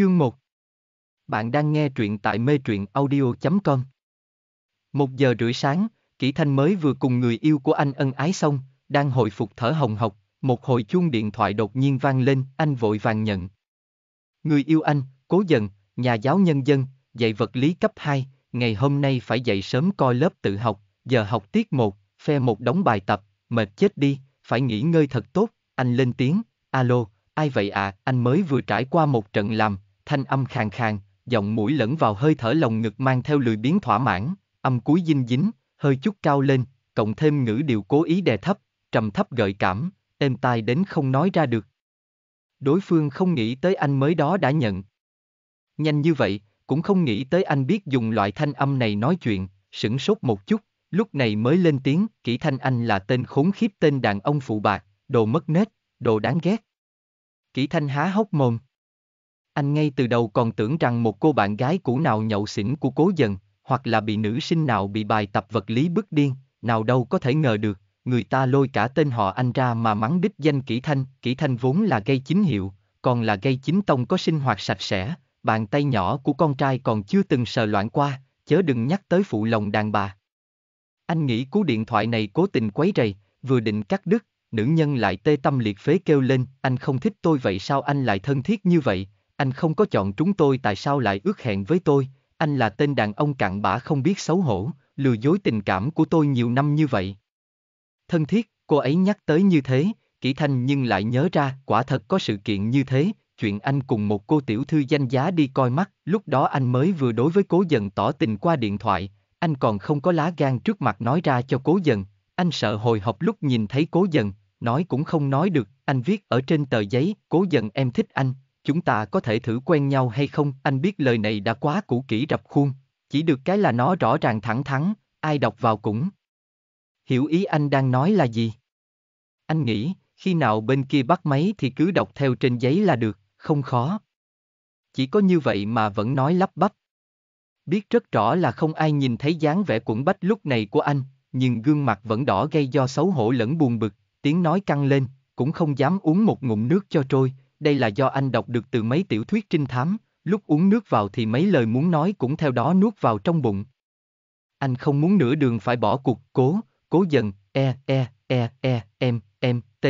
Chương 1 Bạn đang nghe truyện tại mê truyện audio.com Một giờ rưỡi sáng, Kỷ Thanh mới vừa cùng người yêu của anh ân ái xong, đang hồi phục thở hồng hộc, một hồi chuông điện thoại đột nhiên vang lên, anh vội vàng nhận. Người yêu anh, cố dần, nhà giáo nhân dân, dạy vật lý cấp 2, ngày hôm nay phải dậy sớm coi lớp tự học, giờ học tiết 1, phe một đống bài tập, mệt chết đi, phải nghỉ ngơi thật tốt, anh lên tiếng, alo, ai vậy à, anh mới vừa trải qua một trận làm, thanh âm khàn khàn, giọng mũi lẫn vào hơi thở lồng ngực mang theo lười biến thỏa mãn, âm cuối dinh dính, hơi chút cao lên, cộng thêm ngữ điệu cố ý đè thấp, trầm thấp gợi cảm, êm tai đến không nói ra được. Đối phương không nghĩ tới anh mới đó đã nhận. Nhanh như vậy, cũng không nghĩ tới anh biết dùng loại thanh âm này nói chuyện, sửng sốt một chút, lúc này mới lên tiếng, kỹ thanh anh là tên khốn khiếp tên đàn ông phụ bạc, đồ mất nết, đồ đáng ghét. Kỷ thanh há hốc mồm. Anh ngay từ đầu còn tưởng rằng một cô bạn gái cũ nào nhậu xỉn của cố dần, hoặc là bị nữ sinh nào bị bài tập vật lý bức điên, nào đâu có thể ngờ được, người ta lôi cả tên họ anh ra mà mắng đích danh Kỷ Thanh, Kỷ Thanh vốn là gây chính hiệu, còn là gây chính tông có sinh hoạt sạch sẽ, bàn tay nhỏ của con trai còn chưa từng sờ loạn qua, chớ đừng nhắc tới phụ lòng đàn bà. Anh nghĩ cú điện thoại này cố tình quấy rầy, vừa định cắt đứt, nữ nhân lại tê tâm liệt phế kêu lên, anh không thích tôi vậy sao anh lại thân thiết như vậy, anh không có chọn chúng tôi tại sao lại ước hẹn với tôi, anh là tên đàn ông cặn bã không biết xấu hổ, lừa dối tình cảm của tôi nhiều năm như vậy. Thân thiết, cô ấy nhắc tới như thế, Kỷ Thanh nhưng lại nhớ ra quả thật có sự kiện như thế, chuyện anh cùng một cô tiểu thư danh giá đi coi mắt, lúc đó anh mới vừa đối với cố dần tỏ tình qua điện thoại, anh còn không có lá gan trước mặt nói ra cho cố dần, anh sợ hồi hộp lúc nhìn thấy cố dần, nói cũng không nói được, anh viết ở trên tờ giấy, cố dần em thích anh, chúng ta có thể thử quen nhau hay không? Anh biết lời này đã quá cũ kỹ rập khuôn, chỉ được cái là nó rõ ràng thẳng thắn, ai đọc vào cũng. Hiểu ý anh đang nói là gì? Anh nghĩ, khi nào bên kia bắt máy thì cứ đọc theo trên giấy là được, không khó. Chỉ có như vậy mà vẫn nói lắp bắp. Biết rất rõ là không ai nhìn thấy dáng vẻ quẩn bách lúc này của anh, nhưng gương mặt vẫn đỏ gây do xấu hổ lẫn buồn bực, tiếng nói căng lên, cũng không dám uống một ngụm nước cho trôi, đây là do anh đọc được từ mấy tiểu thuyết trinh thám, lúc uống nước vào thì mấy lời muốn nói cũng theo đó nuốt vào trong bụng. Anh không muốn nửa đường phải bỏ cuộc, cố, cố dần, e, e, e, e, em, em, th,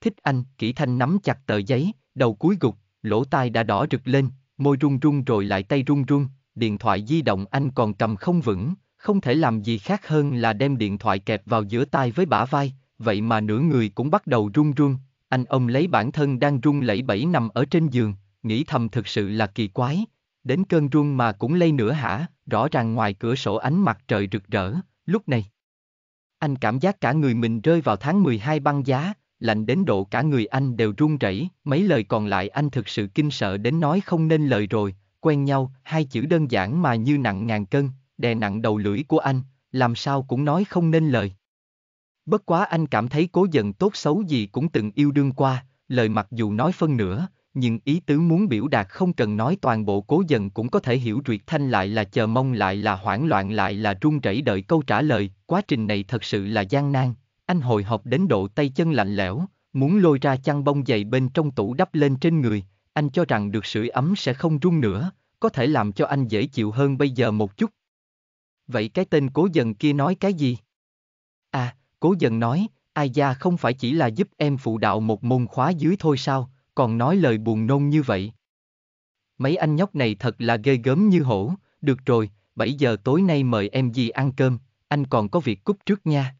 thích anh, kỹ thanh nắm chặt tờ giấy, đầu cuối gục, lỗ tai đã đỏ rực lên, môi run run rồi lại tay run run, điện thoại di động anh còn cầm không vững, không thể làm gì khác hơn là đem điện thoại kẹp vào giữa tay với bả vai, vậy mà nửa người cũng bắt đầu run run, anh ông lấy bản thân đang run lẩy bẩy nằm ở trên giường, nghĩ thầm thực sự là kỳ quái, đến cơn run mà cũng lây nữa hả, rõ ràng ngoài cửa sổ ánh mặt trời rực rỡ, lúc này. Anh cảm giác cả người mình rơi vào tháng 12 băng giá, lạnh đến độ cả người anh đều run rẩy, mấy lời còn lại anh thực sự kinh sợ đến nói không nên lời rồi, quen nhau, hai chữ đơn giản mà như nặng ngàn cân, đè nặng đầu lưỡi của anh, làm sao cũng nói không nên lời. Bất quá anh cảm thấy cố dần tốt xấu gì cũng từng yêu đương qua, lời mặc dù nói phân nửa, nhưng ý tứ muốn biểu đạt không cần nói toàn bộ cố dần cũng có thể hiểu Duyệt Thanh lại là chờ mong lại là hoảng loạn lại là run rẩy đợi câu trả lời, quá trình này thật sự là gian nan. Anh hồi hộp đến độ tay chân lạnh lẽo, muốn lôi ra chăn bông dày bên trong tủ đắp lên trên người, anh cho rằng được sưởi ấm sẽ không run nữa, có thể làm cho anh dễ chịu hơn bây giờ một chút. Vậy cái tên cố dần kia nói cái gì? cố dần nói, ai gia không phải chỉ là giúp em phụ đạo một môn khóa dưới thôi sao, còn nói lời buồn nôn như vậy. Mấy anh nhóc này thật là ghê gớm như hổ, được rồi, 7 giờ tối nay mời em gì ăn cơm, anh còn có việc cúp trước nha.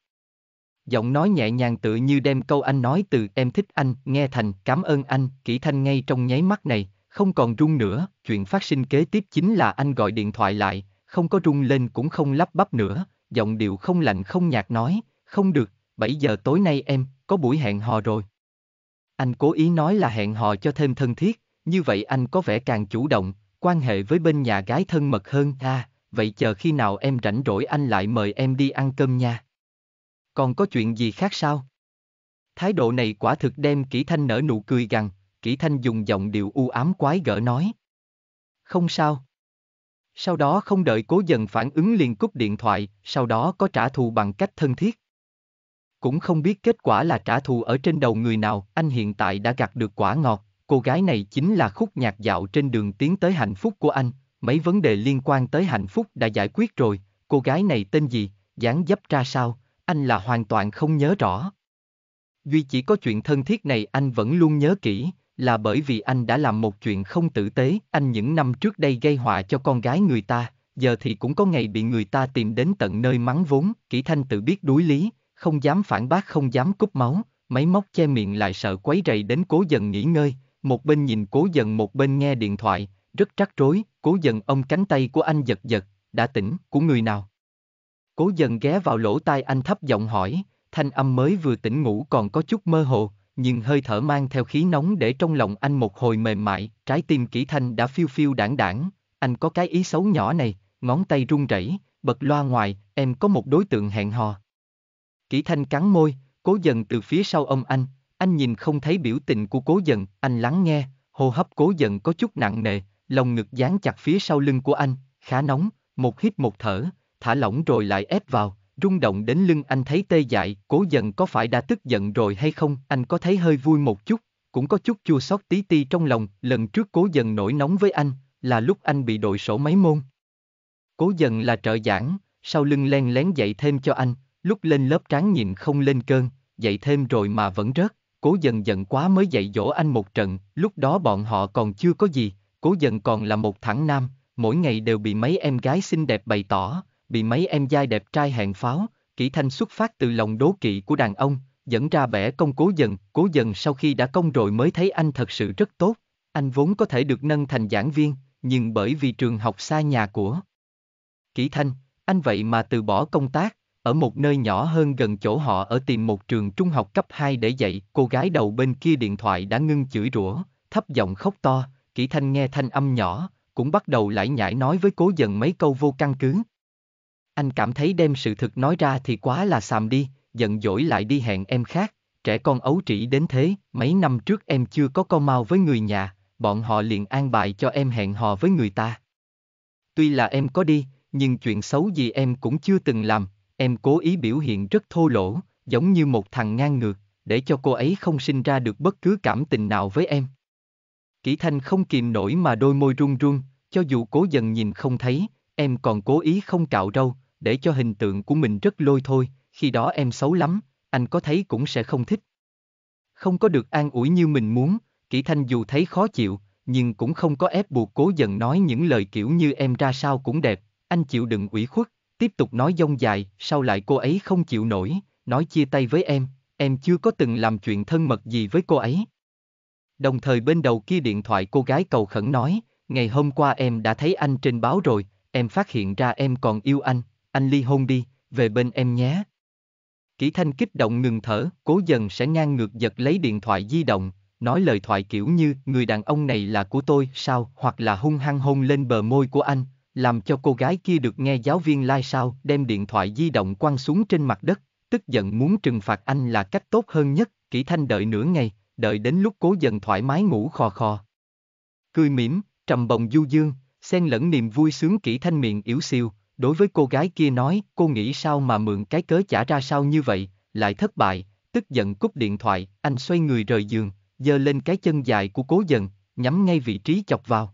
Giọng nói nhẹ nhàng tự như đem câu anh nói từ em thích anh, nghe thành, cảm ơn anh, kỹ thanh ngay trong nháy mắt này, không còn rung nữa, chuyện phát sinh kế tiếp chính là anh gọi điện thoại lại, không có rung lên cũng không lắp bắp nữa, giọng điệu không lạnh không nhạt nói, không được, 7 giờ tối nay em, có buổi hẹn hò rồi. Anh cố ý nói là hẹn hò cho thêm thân thiết, như vậy anh có vẻ càng chủ động, quan hệ với bên nhà gái thân mật hơn à, vậy chờ khi nào em rảnh rỗi anh lại mời em đi ăn cơm nha. Còn có chuyện gì khác sao? Thái độ này quả thực đem Kỷ Thanh nở nụ cười gằn, Kỷ Thanh dùng giọng điệu u ám quái gỡ nói. Không sao. Sau đó không đợi cố dần phản ứng liền cúp điện thoại, sau đó có trả thù bằng cách thân thiết cũng không biết kết quả là trả thù ở trên đầu người nào, anh hiện tại đã gặt được quả ngọt, cô gái này chính là khúc nhạc dạo trên đường tiến tới hạnh phúc của anh, mấy vấn đề liên quan tới hạnh phúc đã giải quyết rồi, cô gái này tên gì, dáng dấp ra sao, anh là hoàn toàn không nhớ rõ. Duy chỉ có chuyện thân thiết này anh vẫn luôn nhớ kỹ, là bởi vì anh đã làm một chuyện không tử tế, anh những năm trước đây gây họa cho con gái người ta, giờ thì cũng có ngày bị người ta tìm đến tận nơi mắng vốn, Kỷ Thanh tự biết đuối lý, không dám phản bác không dám cúp máu, máy móc che miệng lại sợ quấy rầy đến cố dần nghỉ ngơi, một bên nhìn cố dần một bên nghe điện thoại, rất trắc rối, cố dần ông cánh tay của anh giật giật, đã tỉnh, của người nào? Cố dần ghé vào lỗ tai anh thấp giọng hỏi, thanh âm mới vừa tỉnh ngủ còn có chút mơ hồ, nhưng hơi thở mang theo khí nóng để trong lòng anh một hồi mềm mại, trái tim kỹ thanh đã phiêu phiêu đảng đảng, anh có cái ý xấu nhỏ này, ngón tay run rẩy, bật loa ngoài, em có một đối tượng hẹn hò. Kỷ Thanh cắn môi, cố dần từ phía sau ông anh, anh nhìn không thấy biểu tình của cố dần, anh lắng nghe, hô hấp cố dần có chút nặng nề, lồng ngực dán chặt phía sau lưng của anh, khá nóng, một hít một thở, thả lỏng rồi lại ép vào, rung động đến lưng anh thấy tê dại, cố dần có phải đã tức giận rồi hay không, anh có thấy hơi vui một chút, cũng có chút chua xót tí ti trong lòng, lần trước cố dần nổi nóng với anh, là lúc anh bị đội sổ mấy môn. Cố dần là trợ giảng, sau lưng len lén dạy thêm cho anh, lúc lên lớp tráng nhịn không lên cơn, dậy thêm rồi mà vẫn rớt, cố dần dần quá mới dạy dỗ anh một trận, lúc đó bọn họ còn chưa có gì, cố dần còn là một thẳng nam, mỗi ngày đều bị mấy em gái xinh đẹp bày tỏ, bị mấy em giai đẹp trai hẹn pháo, kỹ thanh xuất phát từ lòng đố kỵ của đàn ông, dẫn ra bẻ công cố dần, cố dần sau khi đã công rồi mới thấy anh thật sự rất tốt, anh vốn có thể được nâng thành giảng viên, nhưng bởi vì trường học xa nhà của Kỷ Thanh, anh vậy mà từ bỏ công tác, ở một nơi nhỏ hơn gần chỗ họ ở tìm một trường trung học cấp 2 để dạy, cô gái đầu bên kia điện thoại đã ngưng chửi rủa, thấp giọng khóc to, Kỷ Thanh nghe thanh âm nhỏ, cũng bắt đầu lại nhảy nói với cố dần mấy câu vô căn cứ. Anh cảm thấy đem sự thực nói ra thì quá là xàm đi, giận dỗi lại đi hẹn em khác, trẻ con ấu trĩ đến thế, mấy năm trước em chưa có con mau với người nhà, bọn họ liền an bài cho em hẹn hò với người ta. Tuy là em có đi, nhưng chuyện xấu gì em cũng chưa từng làm, Em cố ý biểu hiện rất thô lỗ, giống như một thằng ngang ngược, để cho cô ấy không sinh ra được bất cứ cảm tình nào với em. Kỷ Thanh không kìm nổi mà đôi môi run run, cho dù cố dần nhìn không thấy, em còn cố ý không cạo râu, để cho hình tượng của mình rất lôi thôi, khi đó em xấu lắm, anh có thấy cũng sẽ không thích. Không có được an ủi như mình muốn, Kỷ Thanh dù thấy khó chịu, nhưng cũng không có ép buộc cố dần nói những lời kiểu như em ra sao cũng đẹp, anh chịu đựng ủy khuất, tiếp tục nói dông dài, sau lại cô ấy không chịu nổi, nói chia tay với em, em chưa có từng làm chuyện thân mật gì với cô ấy. Đồng thời bên đầu kia điện thoại cô gái cầu khẩn nói, ngày hôm qua em đã thấy anh trên báo rồi, em phát hiện ra em còn yêu anh, anh ly hôn đi, về bên em nhé. Kỷ Thanh kích động ngừng thở, cố dần sẽ ngang ngược giật lấy điện thoại di động, nói lời thoại kiểu như người đàn ông này là của tôi sao hoặc là hung hăng hôn lên bờ môi của anh, làm cho cô gái kia được nghe giáo viên lai like sao đem điện thoại di động quăng xuống trên mặt đất, tức giận muốn trừng phạt anh là cách tốt hơn nhất, Kỷ Thanh đợi nửa ngày, đợi đến lúc cố dần thoải mái ngủ khò khò. Cười mỉm, trầm bồng du dương, xen lẫn niềm vui sướng Kỷ Thanh miệng yếu siêu, đối với cô gái kia nói, cô nghĩ sao mà mượn cái cớ trả ra sao như vậy, lại thất bại, tức giận cúp điện thoại, anh xoay người rời giường, giơ lên cái chân dài của cố dần, nhắm ngay vị trí chọc vào.